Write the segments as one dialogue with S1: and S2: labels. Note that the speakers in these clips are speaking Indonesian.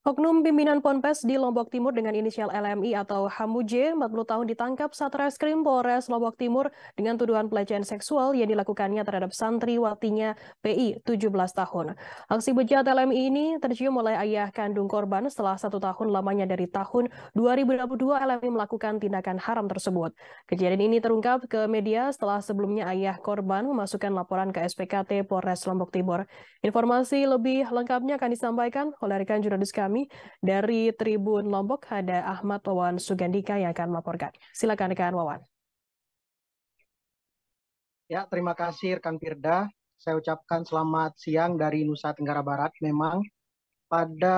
S1: Oknum pimpinan Ponpes di Lombok Timur dengan inisial LMI atau Hamuje, 40 tahun ditangkap Satreskrim Polres Lombok Timur dengan tuduhan pelecehan seksual yang dilakukannya terhadap santri waktinya PI 17 tahun. Aksi bejat LMI ini tercium oleh ayah kandung korban setelah satu tahun lamanya dari tahun 2022 LMI melakukan tindakan haram tersebut. Kejadian ini terungkap ke media setelah sebelumnya ayah korban memasukkan laporan ke SPKT Polres Lombok Timur. Informasi lebih lengkapnya akan disampaikan oleh rekan jurnalis kami kami dari Tribun Lombok ada Ahmad Wawan Sugandika yang akan melaporkan. Silakan rekan Wawan.
S2: Ya, terima kasih rekan Firda. Saya ucapkan selamat siang dari Nusa Tenggara Barat. Memang pada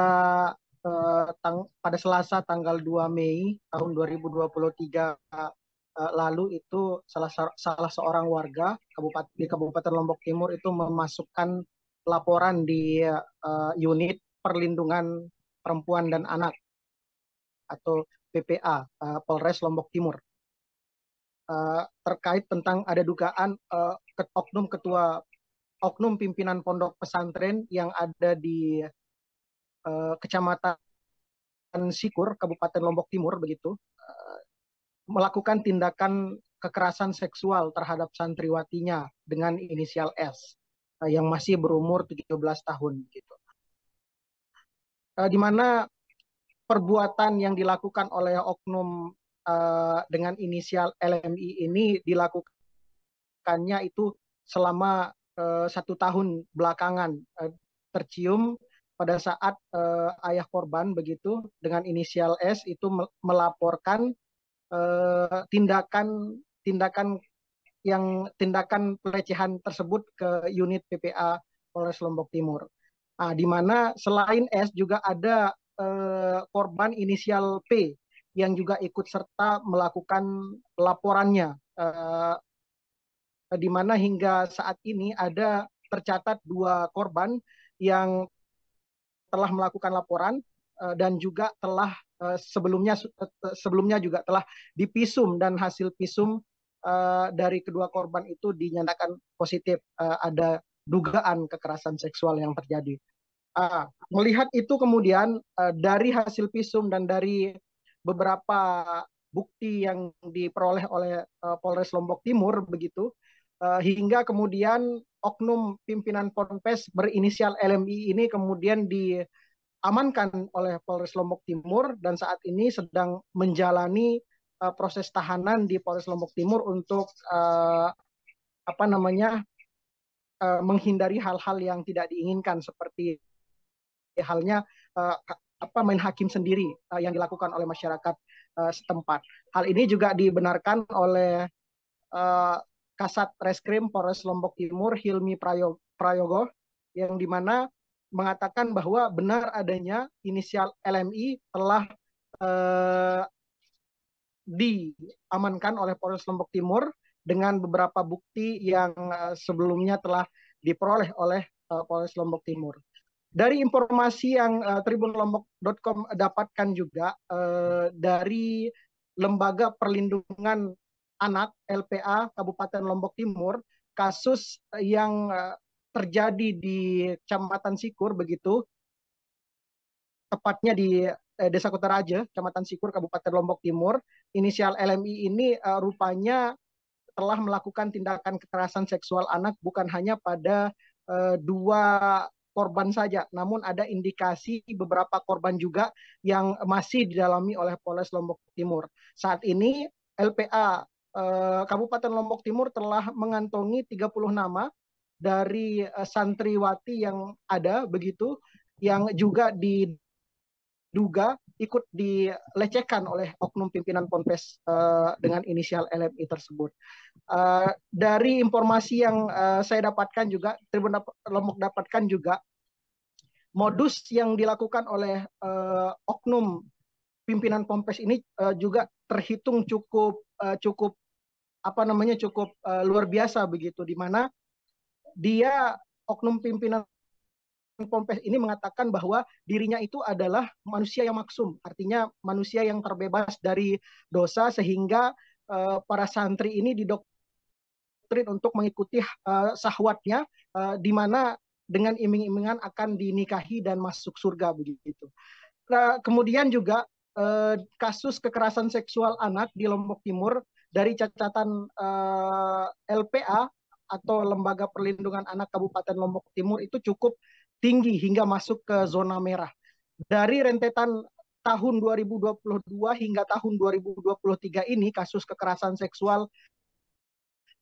S2: eh, tang pada Selasa tanggal 2 Mei tahun 2023 eh, lalu itu salah salah seorang warga kabupaten di Kabupaten Lombok Timur itu memasukkan laporan di uh, unit perlindungan Perempuan dan Anak atau PPA uh, eh, Polres Lombok Timur uh, terkait tentang ada dugaan uh, oknum ketua oknum pimpinan pondok pesantren yang ada di uh, kecamatan Sikur Kabupaten Lombok Timur begitu uh, melakukan tindakan kekerasan seksual terhadap santriwatinya dengan inisial S uh, yang masih berumur 17 tahun gitu uh, di mana perbuatan yang dilakukan oleh oknum uh, dengan inisial LMI ini dilakukannya itu selama uh, satu tahun belakangan uh, tercium pada saat uh, ayah korban begitu dengan inisial S itu melaporkan uh, tindakan tindakan yang tindakan pelecehan tersebut ke unit PPA Polres Lombok Timur. Nah, di mana selain S juga ada eh, korban inisial P yang juga ikut serta melakukan laporannya. Eh, di mana hingga saat ini ada tercatat dua korban yang telah melakukan laporan eh, dan juga telah eh, sebelumnya eh, sebelumnya juga telah dipisum dan hasil pisum eh, dari kedua korban itu dinyatakan positif eh, ada dugaan kekerasan seksual yang terjadi. Uh, melihat itu kemudian uh, dari hasil visum dan dari beberapa bukti yang diperoleh oleh uh, Polres Lombok Timur begitu uh, hingga kemudian oknum pimpinan Ponpes berinisial LMI ini kemudian diamankan oleh Polres Lombok Timur dan saat ini sedang menjalani uh, proses tahanan di Polres Lombok Timur untuk uh, apa namanya uh, menghindari hal-hal yang tidak diinginkan seperti halnya uh, apa main hakim sendiri uh, yang dilakukan oleh masyarakat uh, setempat. Hal ini juga dibenarkan oleh uh, Kasat Reskrim Polres Lombok Timur Hilmi Prayogo, yang dimana mengatakan bahwa benar adanya inisial LMI telah uh, diamankan oleh Polres Lombok Timur dengan beberapa bukti yang eh, sebelumnya telah diperoleh oleh eh, Polres Lombok Timur. Dari informasi yang eh, tribunlombok.com dapatkan juga dari Lembaga Perlindungan Anak LPA Kabupaten Lombok Timur, kasus yang terjadi di Kecamatan Sikur begitu, tepatnya di Desa Kutaraja, Kecamatan Sikur, Kabupaten Lombok Timur, inisial LMI ini uh, rupanya telah melakukan tindakan kekerasan seksual anak bukan hanya pada uh, dua korban saja, namun ada indikasi beberapa korban juga yang masih didalami oleh Polres Lombok Timur. Saat ini LPA uh, eh, Kabupaten Lombok Timur telah mengantongi 30 nama dari uh, santriwati yang ada begitu yang juga diduga ikut dilecehkan oleh oknum pimpinan ponpes uh, dengan inisial LMI tersebut. Uh, dari informasi yang uh, saya dapatkan juga, Tribun dap Lombok dapatkan juga modus yang dilakukan oleh uh, oknum pimpinan ponpes ini uh, juga terhitung cukup uh, cukup apa namanya cukup uh, luar biasa begitu, di mana dia oknum pimpinan Pompes ini mengatakan bahwa dirinya itu adalah manusia yang maksum, artinya manusia yang terbebas dari dosa sehingga uh, para santri ini didoktrin untuk mengikuti uh, sahwatnya uh, di mana dengan iming-imingan akan dinikahi dan masuk surga begitu. Nah, kemudian juga uh, kasus kekerasan seksual anak di Lombok Timur dari catatan uh, LPA atau Lembaga Perlindungan Anak Kabupaten Lombok Timur itu cukup tinggi hingga masuk ke zona merah. Dari rentetan tahun 2022 hingga tahun 2023 ini kasus kekerasan seksual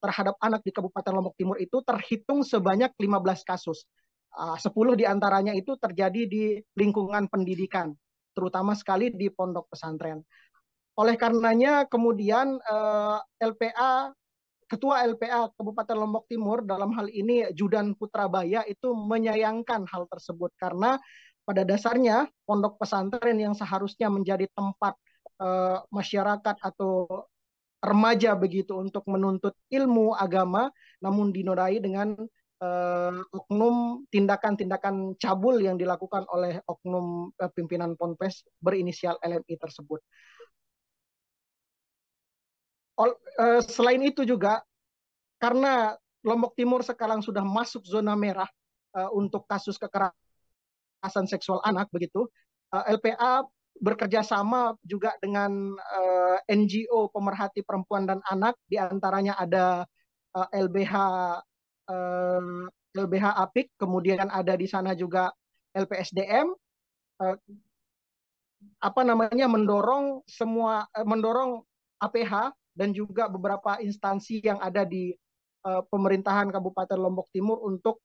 S2: terhadap anak di Kabupaten Lombok Timur itu terhitung sebanyak 15 kasus. Ah, uh, 10 diantaranya itu terjadi di lingkungan pendidikan, terutama sekali di pondok pesantren. Oleh karenanya kemudian uh, eh, LPA Ketua LPA Kabupaten Lombok Timur dalam hal ini Judan Putrabaya itu menyayangkan hal tersebut karena pada dasarnya pondok pesantren yang seharusnya menjadi tempat e, masyarakat atau remaja begitu untuk menuntut ilmu agama namun dinodai dengan e, oknum tindakan-tindakan cabul yang dilakukan oleh oknum e, pimpinan ponpes berinisial LMI tersebut. Eh, selain itu juga karena Lombok Timur sekarang sudah masuk zona merah eh, untuk kasus kekerasan seksual anak begitu. Eh, LPA bekerja sama juga dengan NGO pemerhati perempuan dan anak di antaranya ada LBH LBH Apik, kemudian ada di sana juga LPSDM apa namanya mendorong semua mendorong APH dan juga beberapa instansi yang ada di uh, pemerintahan Kabupaten Lombok Timur untuk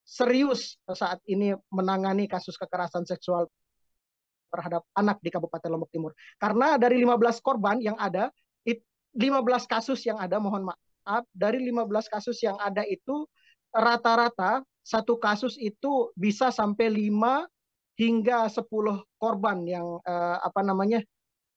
S2: serius saat ini menangani kasus kekerasan seksual terhadap anak di Kabupaten Lombok Timur. Karena dari 15 korban yang ada, 15 kasus yang ada, mohon maaf, dari 15 kasus yang ada itu rata-rata satu kasus itu bisa sampai 5 hingga 10 korban yang eh, apa namanya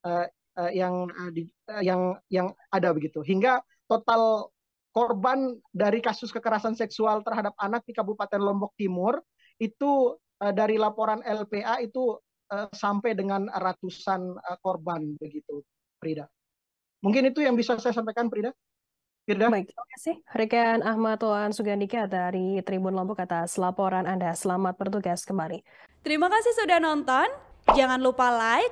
S2: eh, uh, yang uh, di, uh, yang yang ada begitu hingga total korban dari kasus kekerasan seksual terhadap anak di Kabupaten Lombok Timur itu uh, dari laporan LPA itu uh, sampai dengan ratusan uh, korban begitu Frida. Mungkin itu
S1: yang bisa saya sampaikan Frida. Firda. Baik, terima kasih. Rekan Ahmad Tuan Sugandika dari Tribun Lombok atas laporan Anda. Selamat bertugas kembali. Terima kasih sudah nonton. Jangan lupa like,